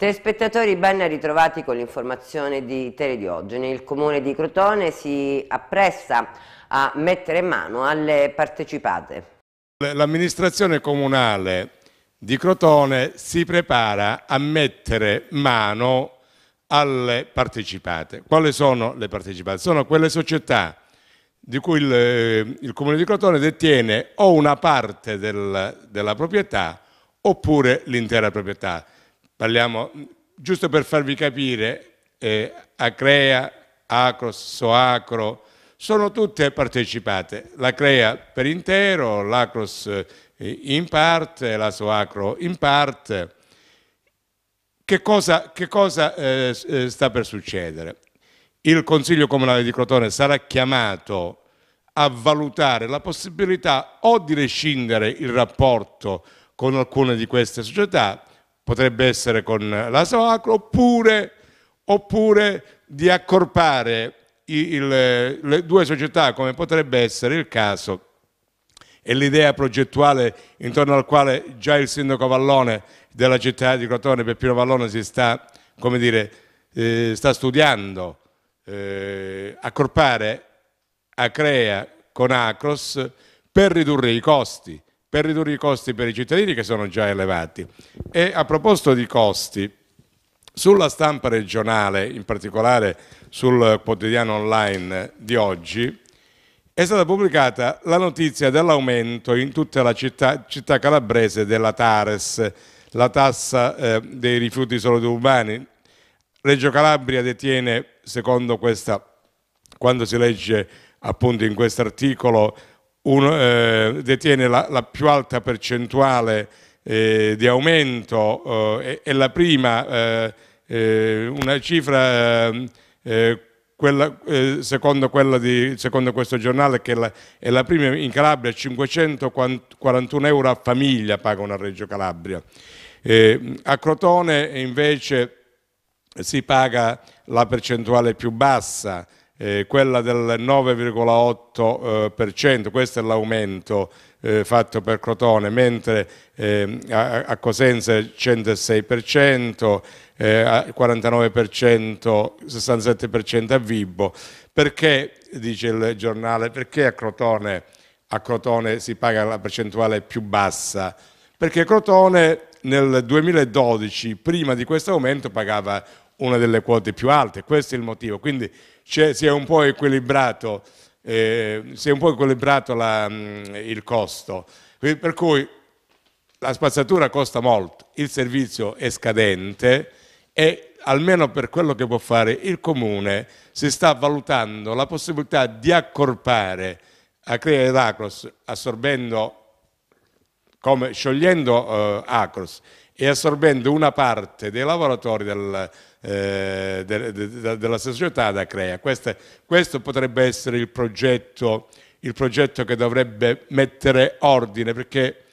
Telespettatori ben ritrovati con l'informazione di Telediogene. Il comune di Crotone si appresta a mettere mano alle partecipate. L'amministrazione comunale di Crotone si prepara a mettere mano alle partecipate. Quali sono le partecipate? Sono quelle società di cui il, eh, il Comune di Crotone detiene o una parte del, della proprietà oppure l'intera proprietà. Parliamo, giusto per farvi capire, eh, Acrea, Acros, Soacro, sono tutte partecipate, la Crea per intero, l'Acros eh, in parte, la Soacro in parte. Che cosa, che cosa eh, eh, sta per succedere? Il Consiglio Comunale di Crotone sarà chiamato a valutare la possibilità o di rescindere il rapporto con alcune di queste società potrebbe essere con la Soacro, oppure, oppure di accorpare il, il, le due società come potrebbe essere il caso e l'idea progettuale intorno al quale già il sindaco Vallone della città di Crotone, Peppino Vallone, si sta, dire, eh, sta studiando, eh, accorpare Acrea con Acros per ridurre i costi, per ridurre i costi per i cittadini che sono già elevati. E a proposito di costi, sulla stampa regionale, in particolare sul quotidiano online di oggi, è stata pubblicata la notizia dell'aumento in tutta la città, città calabrese della Tares, la tassa eh, dei rifiuti solidi urbani. Reggio Calabria detiene, secondo questa, quando si legge appunto in questo articolo, un, eh, detiene la, la, più alta percentuale eh, di aumento, eh, è, è, la prima, eh, eh, una cifra eh, quella, secondo, quella di, secondo, questo giornale che la, è la prima in Calabria, 541 euro a famiglia pagano a Reggio Calabria. a Crotone invece si paga la percentuale più bassa, eh, quella del 9,8%, eh, questo è l'aumento eh, fatto per Crotone, mentre eh, a, a, Cosenza 106%, eh, 49%, 67% a Vibo. Perché, dice il giornale, perché a Crotone, a Crotone si paga la percentuale più bassa? Perché Crotone nel 2012, prima di questo aumento, pagava una delle quote più alte, questo è il motivo. Quindi cioè, si è un po' equilibrato, eh, si è un po' equilibrato la, mm, il costo. Per cui la spazzatura costa molto, il servizio è scadente e almeno per quello che può fare il comune si sta valutando la possibilità di accorpare a Crea ed Acros assorbendo come sciogliendo eh, Acros e assorbendo una parte dei lavoratori del, eh, della società da CREA. Questo, questo potrebbe essere il progetto, il progetto che dovrebbe mettere ordine, perché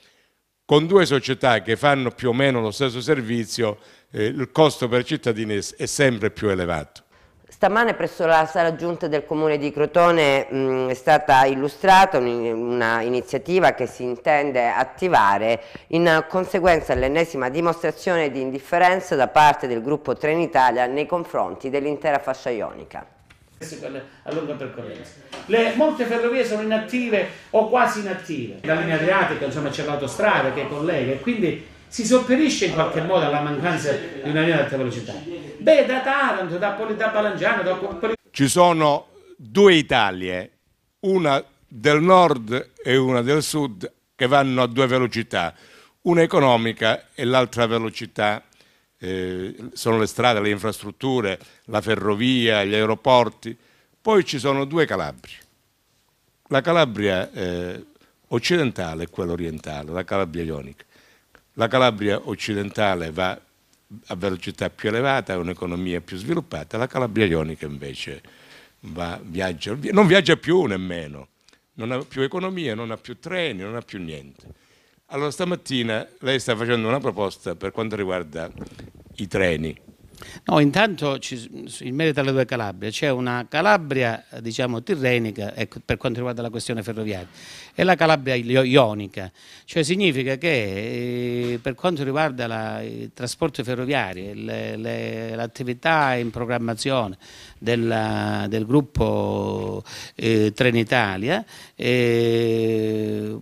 con due società che fanno più o meno lo stesso servizio, eh, il costo per i cittadini è sempre più elevato. Stamane presso la sala giunta del comune di Crotone mh, è stata illustrata un'iniziativa che si intende attivare in conseguenza dell'ennesima dimostrazione di indifferenza da parte del gruppo Trenitalia nei confronti dell'intera fascia ionica. A lunga percorrenza. Le, molte ferrovie sono inattive o quasi inattive. La linea adriatica, insomma, c'è l'autostrada che collega e quindi si sopperisce in qualche modo alla mancanza di una linea ad alta velocità. Beh, da Taranto, da, Poli, da Palangiano, da Ci sono due Italie, una del nord e una del sud, che vanno a due velocità, una economica e l'altra velocità. Eh, sono le strade, le infrastrutture, la ferrovia, gli aeroporti. Poi ci sono due Calabrie. La Calabria eh, occidentale e quella orientale, la Calabria ionica. La Calabria occidentale va a velocità più elevata, ha un'economia più sviluppata, la Calabria ionica invece va, viaggia, non viaggia più nemmeno, non ha più economia, non ha più treni, non ha più niente. Allora stamattina lei sta facendo una proposta per quanto riguarda i treni No, intanto in merito alle due Calabria, c'è una Calabria diciamo, tirrenica ecco, per quanto riguarda la questione ferroviaria e la Calabria ionica, cioè significa che eh, per quanto riguarda la, il trasporto ferroviario, l'attività in programmazione, della, del gruppo eh, Trenitalia, eh,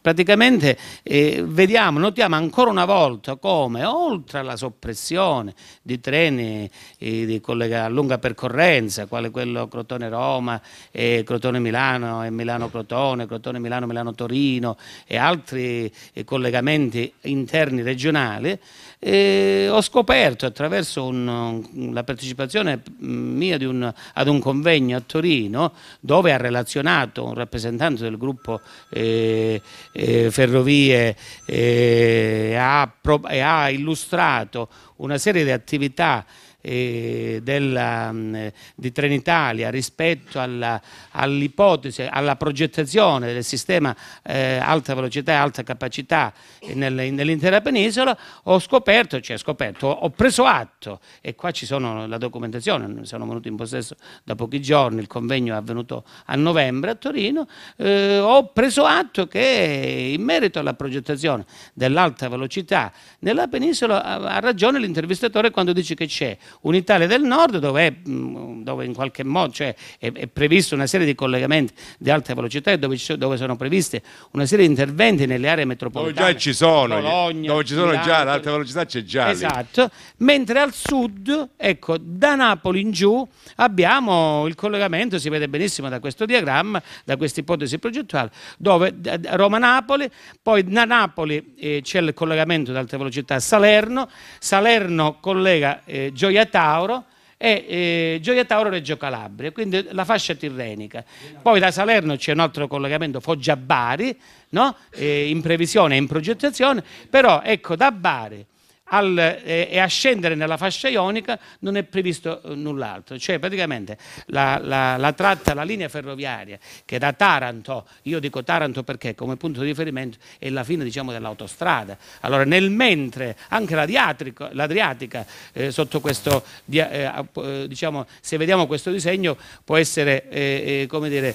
praticamente eh, vediamo, notiamo ancora una volta come oltre alla soppressione di treni eh, di collega, a lunga percorrenza, quale quello Crotone-Roma, e eh, Crotone-Milano e Milano-Crotone, Crotone-Milano-Milano-Torino e altri eh, collegamenti interni regionali, e ho scoperto attraverso un, la partecipazione mia un, ad un convegno a Torino dove ha relazionato un rappresentante del gruppo eh, eh, Ferrovie eh, e ha, ha illustrato una serie di attività eh, della, di Trenitalia rispetto all'ipotesi, all alla progettazione del sistema eh, alta velocità e alta capacità nel, nell'intera penisola, ho scoperto, cioè scoperto, ho preso atto, e qua ci sono la documentazione, sono venuto in possesso da pochi giorni, il convegno è avvenuto a novembre a Torino, eh, ho preso atto che in merito alla progettazione dell'alta velocità nella penisola ha ragione l'intervistatore quando dice che c'è un'Italia del nord dove, mm, dove in qualche modo cioè, è, è, prevista una serie di collegamenti di alta velocità e dove, dove, sono previste una serie di interventi nelle aree metropolitane. Dove già ci sono, Bologna, dove ci sono già, l'alta velocità c'è già. Esatto, lì. mentre al sud, ecco, da Napoli in giù abbiamo il collegamento, si vede benissimo da questo diagramma, da questa ipotesi progettuale, dove Roma-Napoli, poi da Napoli eh, c'è il collegamento ad alta velocità a Salerno, Salerno collega eh, Gioia Gioia Tauro e eh, Gioia Tauro Reggio Calabria, quindi la fascia tirrenica. Poi da Salerno c'è un altro collegamento Foggia-Bari, no? eh, in previsione e in progettazione, però ecco da Bari al, eh, e a scendere nella fascia ionica non è previsto eh, null'altro. Cioè praticamente la, la, la, tratta, la linea ferroviaria che da Taranto, io dico Taranto perché come punto di riferimento è la fine diciamo, dell'autostrada. Allora nel mentre anche l'Adriatica eh, sotto questo, eh, eh, diciamo, se vediamo questo disegno può essere eh, come dire,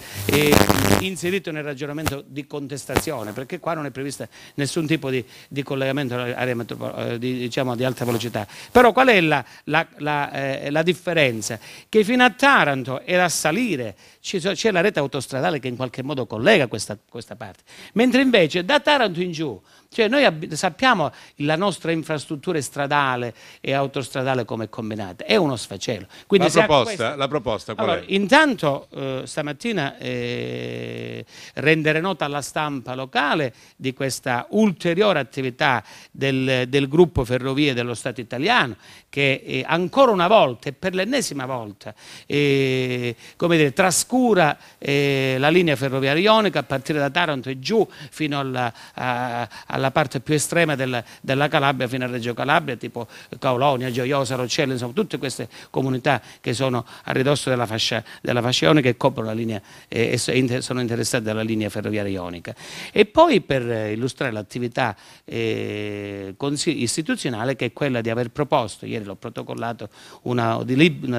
inserito nel ragionamento di contestazione perché qua non è previsto nessun tipo di, di collegamento all'area metropolitana diciamo, di alta velocità. Però qual è la, la, la, eh, la differenza? Che fino a Taranto e a salire c'è la rete autostradale che in qualche modo collega questa, questa parte, mentre invece da Taranto in giù cioè noi sappiamo la nostra infrastruttura stradale e autostradale come è combinata, è uno sfacelo. Quindi la, proposta, questa... la proposta qual allora, è? Intanto eh, stamattina eh, rendere nota alla stampa locale di questa ulteriore attività del, del gruppo Ferrovie dello Stato italiano, che eh, ancora una volta e per l'ennesima volta eh, dire, trascura eh, la linea ferroviaria ionica a partire da Taranto e giù fino alla, a, alla parte più estrema della, della, Calabria, fino a Reggio Calabria, tipo Caolonia, Gioiosa, Roccella, insomma tutte queste comunità che sono a ridosso della fascia, della fascia ionica e coprono la linea eh, e sono interessate dalla linea ferroviaria ionica. E poi per illustrare l'attività eh, istituzionale costituzionale che è quella di aver proposto, ieri l'ho protocollato, una, una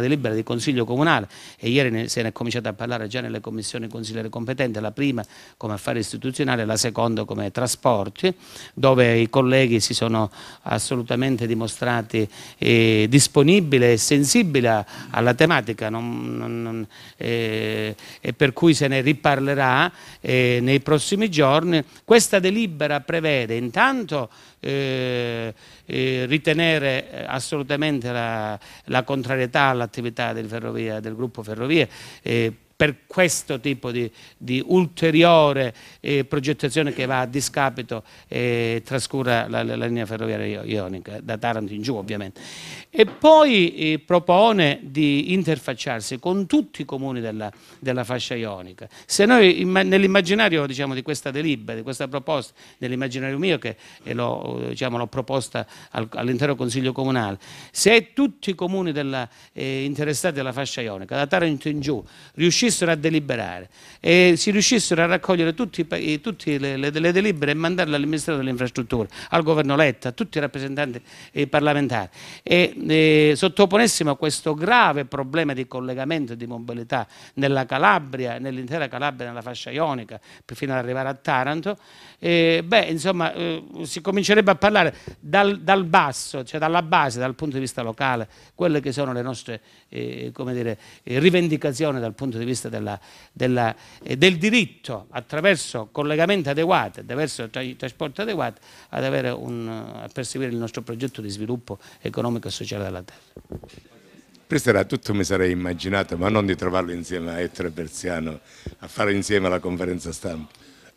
delibera di Consiglio Comunale e ieri ne, se ne è cominciato a parlare già nelle commissioni consigliere competenti, la prima come affari istituzionali, la seconda come trasporti, dove i colleghi si sono assolutamente dimostrati eh, disponibili e sensibili alla tematica non, non, eh, e per cui se ne riparlerà eh, nei prossimi giorni. Questa delibera prevede intanto eh, eh, ritenere eh, assolutamente la, la contrarietà all'attività del, del, gruppo Ferrovie. Eh, per questo tipo di, di ulteriore eh, progettazione che va a discapito e trascura la, la, linea ferroviaria ionica, da Taranto in giù ovviamente. E poi eh, propone di interfacciarsi con tutti i comuni della, della fascia ionica. Se noi nell'immaginario diciamo, di questa delibera, di questa proposta, nell'immaginario mio che l'ho diciamo, proposta al, all'intero Consiglio Comunale, se tutti i comuni della, eh, interessati alla fascia ionica, da Taranto in giù, riuscissero riuscissero a deliberare e si riuscissero a raccogliere tutte le, le, le, delibere e mandarle all'amministratore delle infrastrutture, al governo Letta, a tutti i rappresentanti eh, parlamentari e eh, sottoponessimo a questo grave problema di collegamento e di mobilità nella Calabria, nell'intera Calabria, nella fascia ionica, fino ad arrivare a Taranto, eh, beh, insomma, eh, si comincerebbe a parlare dal, dal, basso, cioè dalla base, dal punto di vista locale, quelle che sono le nostre eh, dire, eh, rivendicazioni dal punto di vista vista della, della, eh, del diritto, attraverso collegamenti adeguati, attraverso tra, trasporti adeguati, ad avere un, eh, a perseguire il nostro progetto di sviluppo economico e sociale della terra. Questo era tutto, mi sarei immaginato, ma non di trovarlo insieme a Ettore Berziano a fare insieme la conferenza stampa.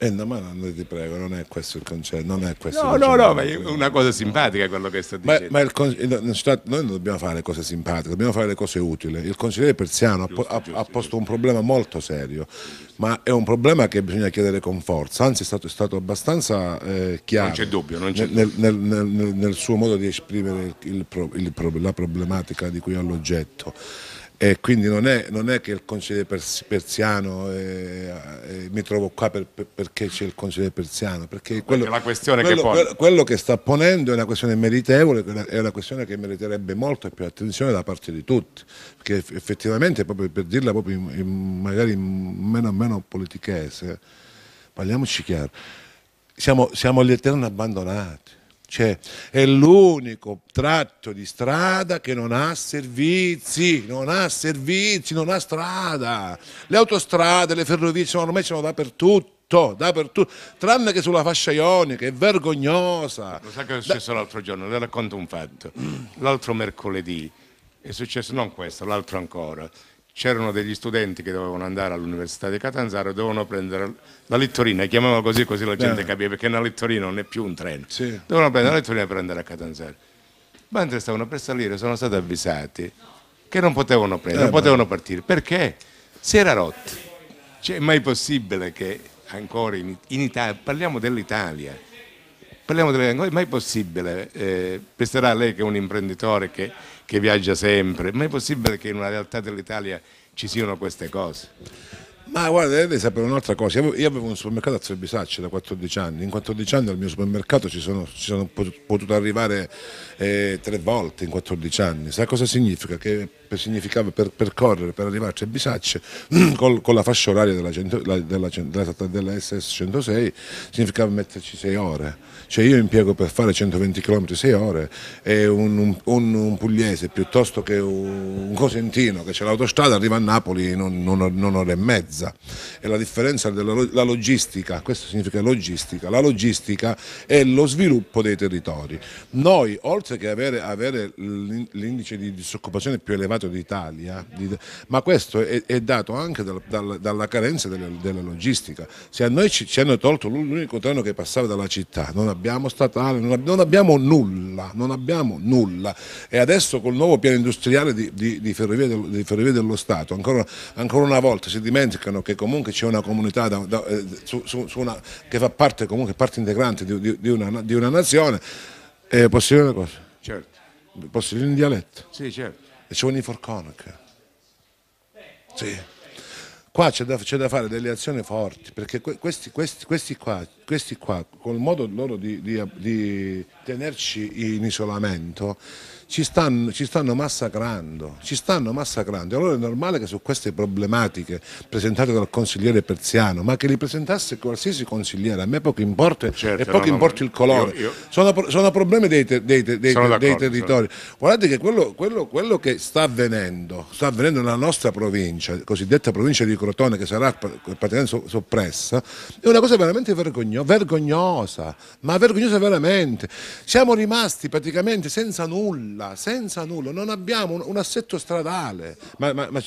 Eh, no, ma non ti prego, non è questo il concetto. Non è questo no, no, no, ma è una cosa simpatica quello che sta dicendo. Ma, ma con... noi non dobbiamo fare cose simpatiche, dobbiamo fare le cose utili. Il consigliere Persiano giusto, ha, giusto, ha, posto giusto. un problema molto serio, ma è un problema che bisogna chiedere con forza. Anzi, è stato, è stato abbastanza eh, chiaro. Non c'è dubbio, non c'è nel, nel, nel, nel, suo modo di esprimere il, il, il, la problematica di cui ha l'oggetto. E quindi non è, non è, che il consigliere persiano eh, eh, mi trovo qua per, per, perché c'è il consigliere persiano perché, quello, perché quello, che quello, quello, che sta ponendo è una questione meritevole è una questione che meriterebbe molto più attenzione da parte di tutti perché effettivamente proprio per dirla proprio in, in, magari in meno, meno politichese parliamoci chiaro siamo, siamo gli eterni abbandonati c'è. È l'unico tratto di strada che non ha servizi, non ha servizi, non ha strada. Le autostrade, le ferrovie sono, ormai sono dappertutto dappertutto, tranne che sulla fascia ionica, è vergognosa. Lo sai che è successo da... l'altro giorno, le racconto un fatto. L'altro mercoledì è successo, non questo, l'altro ancora c'erano degli studenti che dovevano andare all'università di Catanzaro dovevano prendere la littorina, chiamavano così così la gente capiva perché una littorina non è più un treno, sì. dovevano prendere la littorina per andare a Catanzaro. Mentre stavano per salire sono stati avvisati che non potevano prendere, eh, non potevano partire, perché si era rotta. Cioè, è mai possibile che ancora in, in Italia, parliamo dell'Italia, parliamo delle angole, ma è possibile, eh, penserà lei che è un imprenditore che, che viaggia sempre, ma è possibile che in una realtà dell'Italia ci siano queste cose? Ma guarda, devi sapere un'altra cosa, io avevo un supermercato a Trebisacce da 14 anni, in 14 anni al mio supermercato ci sono, ci sono potuto arrivare eh, tre volte in 14 anni, sai cosa significa? Che significava per, percorrere, per arrivarci a Bisacce col, con la fascia oraria della, cento, della, della, della, SS 106 significava metterci 6 ore, cioè io impiego per fare 120 km 6 ore e un, un, un, un pugliese piuttosto che un, cosentino che c'è l'autostrada arriva a Napoli in un'ora e mezza e la differenza della logistica, questo significa logistica, la logistica è lo sviluppo dei territori. Noi oltre che avere, avere l'indice di disoccupazione più elevato campionato d'Italia, ma questo è, è dato anche dal, dal, dalla carenza della, della, logistica. Se a noi ci, ci hanno tolto l'unico treno che passava dalla città, non abbiamo statale, non, non, abbiamo nulla, non abbiamo nulla. E adesso col nuovo piano industriale di, di, di, ferrovie, dello, di ferrovie, dello Stato, ancora, ancora, una volta si dimenticano che comunque c'è una comunità da, da, eh, su, su, su una, che fa parte comunque parte integrante di, una, una, nazione. Eh, posso dire una cosa? Certo. Posso dire in dialetto? Sì, certo giovani for Conac. Sì. Qua c'è da, da, fare delle azioni forti, perché questi, questi, questi qua questi qua, col modo loro di, di, di tenerci in isolamento, ci stanno, ci stanno, massacrando, ci stanno massacrando. Allora è normale che su queste problematiche presentate dal consigliere Persiano, ma che li presentasse qualsiasi consigliere, a me poco importa certo, e poco no, importa no, il colore, io, io... Sono, sono, problemi dei, te, dei, te, dei, sono dei territori. Sono. Guardate che quello, quello, quello, che sta avvenendo, sta avvenendo nella nostra provincia, cosiddetta provincia di Crotone, che sarà praticamente soppressa, è una cosa veramente vergognosa genio, vergognosa, ma vergognosa veramente. Siamo rimasti praticamente senza nulla, senza nulla, non abbiamo un, un assetto stradale, ma, ma, ma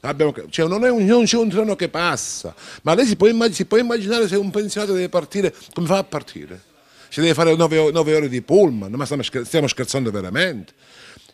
abbiamo, cioè non, un, non, c'è un treno che passa, ma lei si può, immag- si può immaginare se un pensionato deve partire, come fa a partire? Ci deve fare 9, 9 ore di pullman, ma stiamo, scher- stiamo scherzando veramente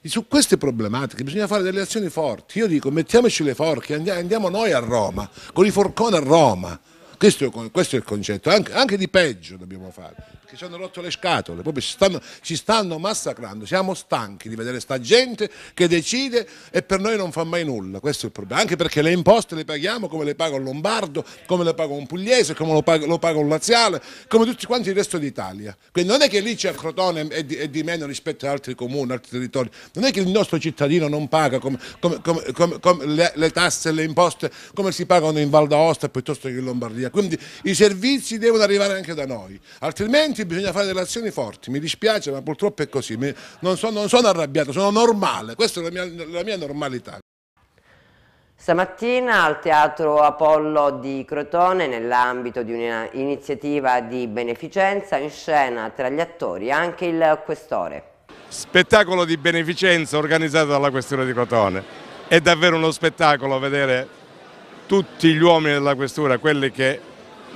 su queste problematiche bisogna fare delle azioni forti. Io dico, mettiamoci le forche, andiamo noi a Roma, con i forconi a Roma. Questo, questo è il concetto, anche, anche di peggio dobbiamo fare, che ci hanno rotto le scatole, proprio ci stanno, ci stanno massacrando, siamo stanchi di vedere sta gente che decide e per noi non fa mai nulla, questo è il problema, anche perché le imposte le paghiamo come le paga un lombardo, come le paga un pugliese, come lo paga, un laziale, come tutti quanti il resto d'Italia. Quindi non è che lì c'è a Crotone e di, di, meno rispetto ad altri comuni, altri territori, non è che il nostro cittadino non paga come, come, come, le, le, tasse e le imposte come si pagano in Val d'Aosta piuttosto che in Lombardia, quindi i servizi devono arrivare anche da noi, altrimenti bisogna fare delle azioni forti. Mi dispiace, ma purtroppo è così. non, sono, non sono arrabbiato, sono normale. Questa è la mia, la mia normalità. Stamattina al Teatro Apollo di Crotone, nell'ambito di un'iniziativa di beneficenza, in scena tra gli attori anche il Questore. Spettacolo di beneficenza organizzato dalla Questura di Crotone. È davvero uno spettacolo vedere tutti gli uomini della Questura, quelli che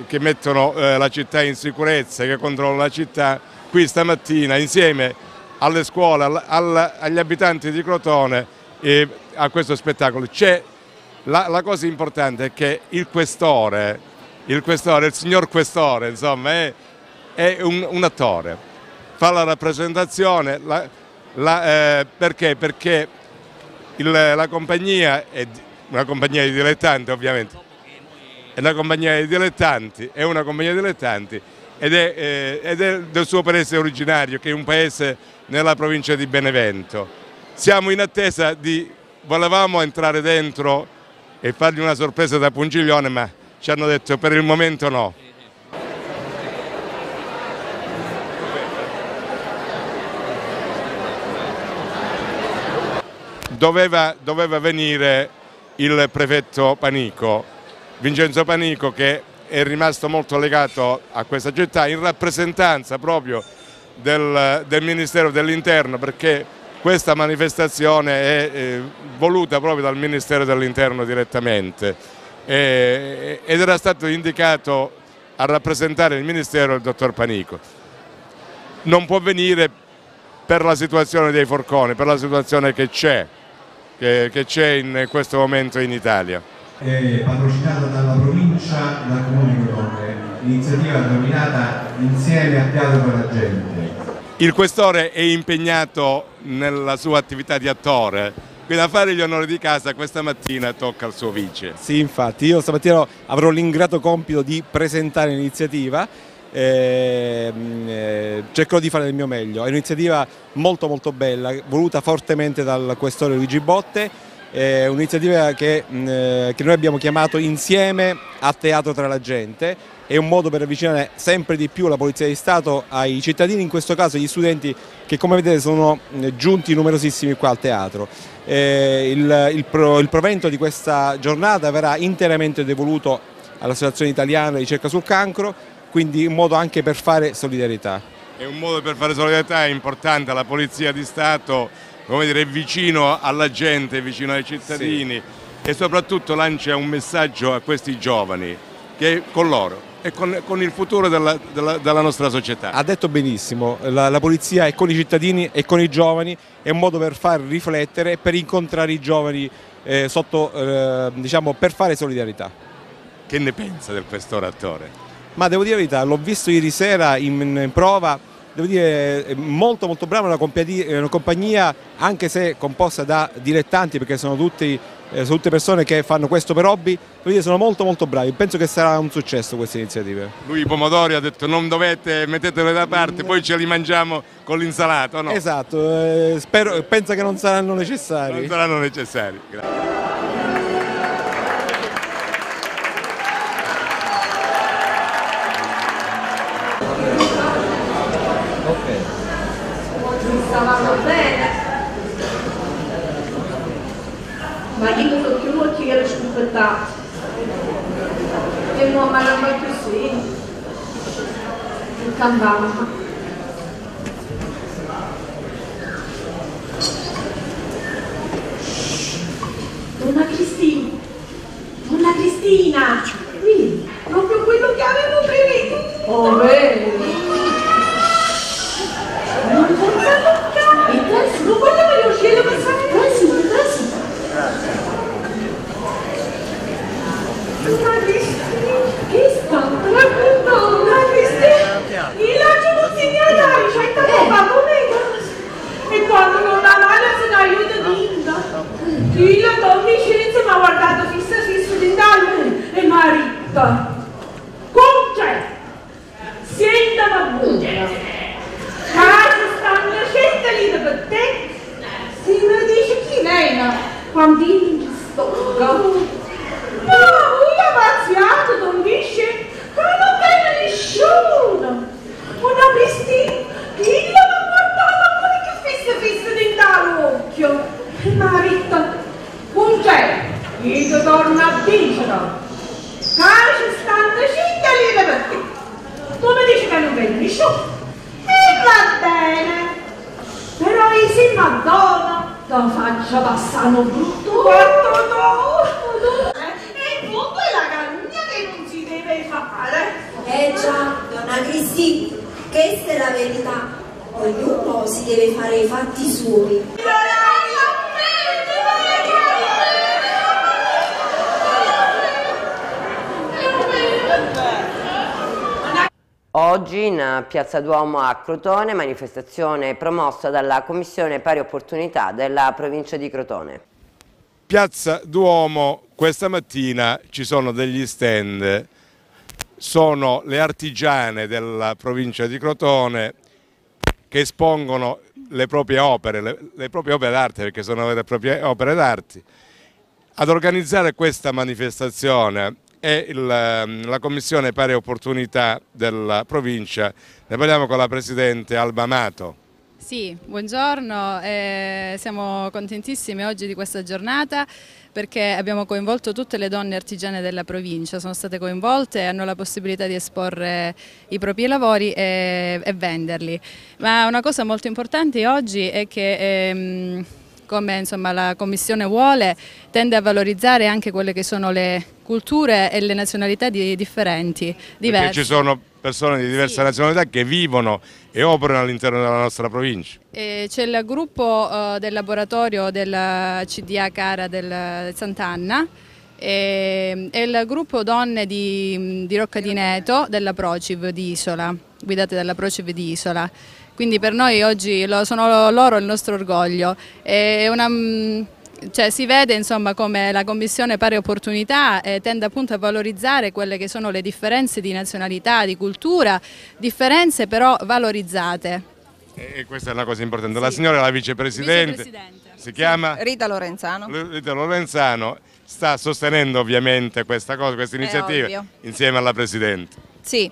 che mettono eh, la città in sicurezza, che controllano la città, qui stamattina insieme alle scuole, all, all, agli abitanti di Crotone eh, a questo spettacolo. La, la, cosa importante è che il questore, il, questore, il signor questore, insomma, è, è un, un, attore, fa la rappresentazione, la, la, eh, perché? Perché il, la compagnia è una compagnia di dilettanti ovviamente, è una compagnia di dilettanti, è una compagnia di dilettanti ed è, eh, ed è del suo paese originario che è un paese nella provincia di Benevento. Siamo in attesa di, volevamo entrare dentro e fargli una sorpresa da Pungiglione ma ci hanno detto per il momento no. Doveva, doveva, venire il prefetto Panico Vincenzo Panico che è rimasto molto legato a questa città in rappresentanza proprio del, del Ministero dell'Interno perché questa manifestazione è eh, voluta proprio dal Ministero dell'Interno direttamente e, ed era stato indicato a rappresentare il Ministero il Dottor Panico. Non può venire per la situazione dei forconi, per la situazione che c'è in questo momento in Italia eh, patrocinata dalla provincia e dal comune di iniziativa denominata Insieme a Teatro per la Gente. Il questore è impegnato nella sua attività di attore, quindi a fare gli onori di casa questa mattina tocca al suo vice. Sì, infatti, io stamattina avrò l'ingrato compito di presentare l'iniziativa eh, eh, cercherò di fare del mio meglio. È un'iniziativa molto molto bella, voluta fortemente dal questore Luigi Botte, è un'iniziativa che, mm, eh, che noi abbiamo chiamato insieme a Teatro tra la gente è un modo per avvicinare sempre di più la Polizia di Stato ai cittadini, in questo caso agli studenti che come vedete sono mm, giunti numerosissimi qua al teatro. Eh, il, il, pro, il, provento di questa giornata verrà interamente devoluto all'Associazione Italiana di Ricerca sul Cancro, quindi un modo anche per fare solidarietà. È un modo per fare solidarietà, è importante alla Polizia di Stato come dire, vicino alla gente, vicino ai cittadini sì. e soprattutto lancia un messaggio a questi giovani che con loro e con, con il futuro della, della, della, nostra società. Ha detto benissimo, la, la, polizia è con i cittadini e con i giovani, è un modo per far riflettere per incontrare i giovani eh, sotto, eh, diciamo, per fare solidarietà. Che ne pensa del questore attore? Ma devo dire la verità, l'ho visto ieri sera in, in prova devo dire è eh, molto molto brava, una, eh, una compagnia anche se composta da dilettanti perché sono, tutti, eh, sono tutte persone che fanno questo per hobby, devo dire sono molto molto bravi, penso che sarà un successo questa iniziativa. Lui i pomodori ha detto non dovete, metteteli da parte, poi ce li mangiamo con l'insalata, no? Esatto, eh, spero, penso che non saranno necessari. Non saranno necessari, grazie. e non da bir numaralı bakışı mükemmel. Donna Cristina, Donna Cristina, Piazza Duomo a Crotone, manifestazione promossa dalla Commissione Pari Opportunità della provincia di Crotone. Piazza Duomo, questa mattina ci sono degli stand, sono le artigiane della provincia di Crotone che espongono le proprie opere, le, le proprie opere d'arte perché sono le proprie opere d'arte. Ad organizzare questa manifestazione e il, ehm, la Commissione Pari Opportunità della provincia. Ne parliamo con la Presidente Alba Mato. Sì, buongiorno, eh, siamo contentissime oggi di questa giornata perché abbiamo coinvolto tutte le donne artigiane della provincia, sono state coinvolte e hanno la possibilità di esporre i propri lavori e, e venderli. Ma una cosa molto importante oggi è che... Ehm, come insomma, la Commissione vuole, tende a valorizzare anche quelle che sono le culture e le nazionalità di, differenti, diverse. Perché ci sono persone di diverse sì. nazionalità che vivono e operano all'interno della nostra provincia. C'è il gruppo uh, del laboratorio della CDA Cara del, del Sant'Anna, e, e, il gruppo donne di, di Rocca di Neto della Prociv di Isola, guidate dalla Prociv di Isola quindi per noi oggi sono loro il nostro orgoglio. Una, mm, cioè, si vede insomma, come la Commissione Pari Opportunità eh, tende appunto a valorizzare quelle che sono le differenze di nazionalità, di cultura, differenze però valorizzate. E questa è la cosa importante. La signora è la vicepresidente, vicepresidente. si chiama? Rita Lorenzano. Rita Lorenzano sta sostenendo ovviamente questa cosa, questa iniziativa insieme alla Presidente. Sì.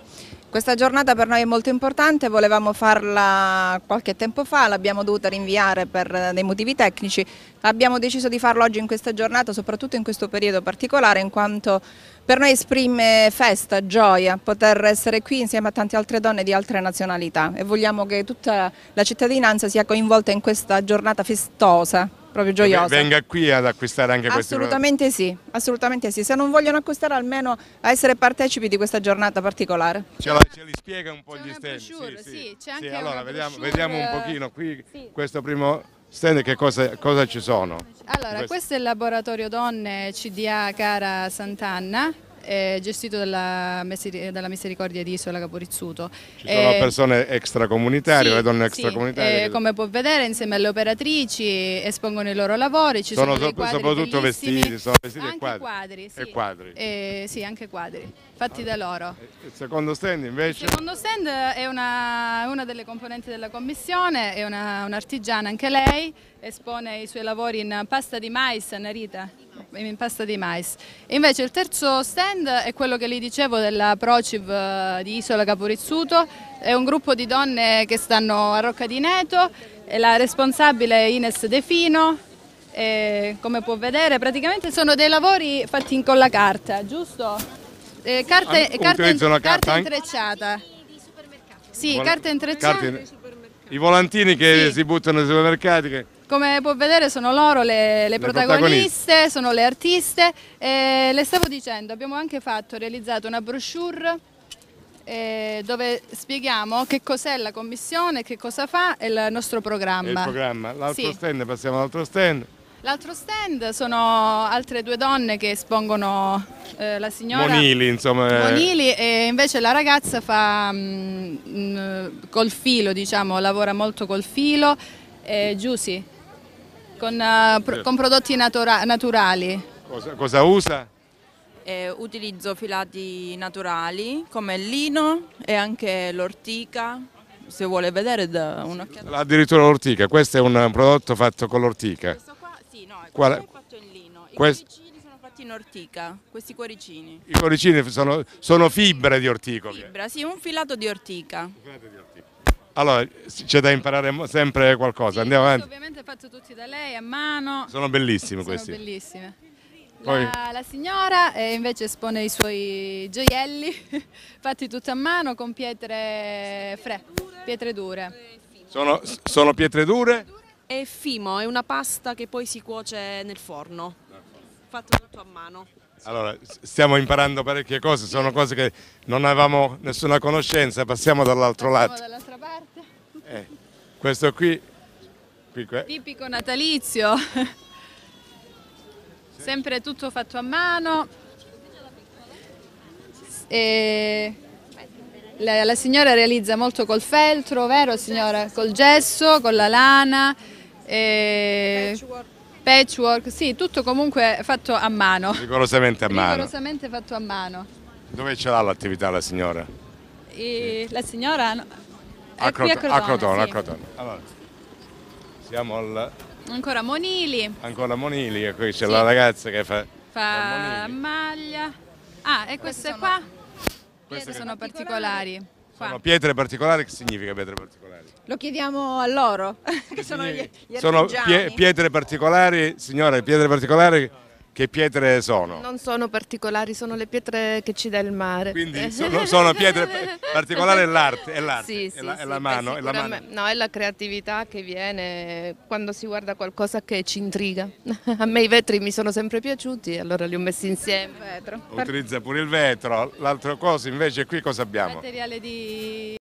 Questa giornata per noi è molto importante, volevamo farla qualche tempo fa, l'abbiamo dovuta rinviare per eh, dei motivi tecnici, abbiamo deciso di farlo oggi in questa giornata, soprattutto in questo periodo particolare, in quanto per noi esprime festa, gioia, poter essere qui insieme a tante altre donne di altre nazionalità e vogliamo che tutta la cittadinanza sia coinvolta in questa giornata festosa proprio gioiosa. Venga qui ad acquistare anche questo. assolutamente sì, assolutamente sì, se non vogliono acquistare almeno a essere partecipi di questa giornata particolare. Ce, la, ce li spiega un po' gli stand? sì, sì. sì, c'è anche sì, allora vediamo, vediamo, un pochino qui sì. questo primo stand che cosa, cosa ci sono. Allora, questo è il laboratorio donne CDA Cara Sant'Anna è gestito dalla, dalla, Misericordia di Isola Caporizzuto. Ci sono eh, persone extracomunitarie, sì, le donne extracomunitarie. Sì, eh, come può vedere insieme alle operatrici espongono i loro lavori, ci sono, sono quadri soprattutto bellissimi. vestiti, sono vestiti anche e quadri. sì. E quadri. sì, anche quadri, fatti allora. da loro. Il secondo stand invece? Il secondo stand è una, una delle componenti della commissione, è un'artigiana un anche lei, espone i suoi lavori in pasta di mais, Narita impasta di mais. Invece il terzo stand è quello che vi dicevo della Prociv eh, di Isola Caporizzuto, è un gruppo di donne che stanno a Rocca di Neto, la responsabile Ines De Fino, e, come può vedere praticamente sono dei lavori fatti con la carta, giusto? Eh, carte, carte, carta, carta eh? intrecciata. Sì, carta intrecciata. I volantini che sì. si buttano nei supermercati. Che... Come può vedere sono loro le, le, le protagoniste, protagoniste, sono le artiste e le stavo dicendo, abbiamo anche fatto, realizzato una brochure eh, dove spieghiamo che cos'è la commissione, che cosa fa e il nostro programma. E il programma, l'altro sì. stand, passiamo all'altro stand. L'altro stand sono altre due donne che espongono eh, la signora Monili, insomma. Eh. Monili e invece la ragazza fa mh, mm, mh, mm, col filo, diciamo, lavora molto col filo. Eh, Giussi, con, uh, eh, pr con prodotti natura naturali. Cosa, cosa usa? Eh, utilizzo filati naturali come il lino e anche l'ortica, se vuole vedere da un'occhiata. Ah, addirittura l'ortica, questo è un prodotto fatto con l'ortica? Questo qua sì, no, Quale? questo è fatto in lino, i Quest... cuoricini sono fatti in ortica, questi cuoricini. I cuoricini sono, sono fibre di ortico? Fibra, sì, un filato di ortica. Un filato di ortica. Allora, c'è da imparare sempre qualcosa, sì, andiamo avanti. Ovviamente fatto tutti da lei, a mano. Sono bellissimi Sono questi. Sono bellissime. La, la, signora eh, invece espone i suoi gioielli fatti tutti a mano con pietre, fre, pietre dure. Sono, sono, pietre dure? E fimo, è una pasta che poi si cuoce nel forno, fatto tutto a mano. Allora, stiamo imparando parecchie cose, sono cose che non avevamo nessuna conoscenza, passiamo dall'altro lato. dall'altra parte. Eh, questo qui, qui Tipico natalizio. Sì. Sempre tutto fatto a mano. E la, la signora realizza molto col feltro, vero signora? Col gesso, con la lana. E... Patchwork patchwork, sì, tutto comunque fatto a mano. Rigorosamente a mano. Rigorosamente fatto a mano. Dove ce l'ha l'attività la signora? E, la signora no, è a, Crot a Crotone. A Crotone, sì. allora, siamo al... Ancora Monili. Ancora Monili, e qui c'è sì. la ragazza che fa... Fa maglia. Ah, e queste, queste qua? Queste, queste sono particolari. particolari. Sono pietre particolari, che significa pietre particolari? Lo chiediamo a loro, che sono gli, gli Sono pie- pietre particolari, signore, pietre particolari che pietre sono? Non sono particolari, sono le pietre che ci dà il mare. Quindi sono, sono pietre particolari è l'arte, è l'arte, sì, sì, è, la, sì, è, la mano, è, la, mano, No, è la creatività che viene quando si guarda qualcosa che ci intriga. A me i vetri mi sono sempre piaciuti allora li ho messi insieme. Utilizza pure il vetro, l'altra cosa invece qui cosa abbiamo? Materiale di...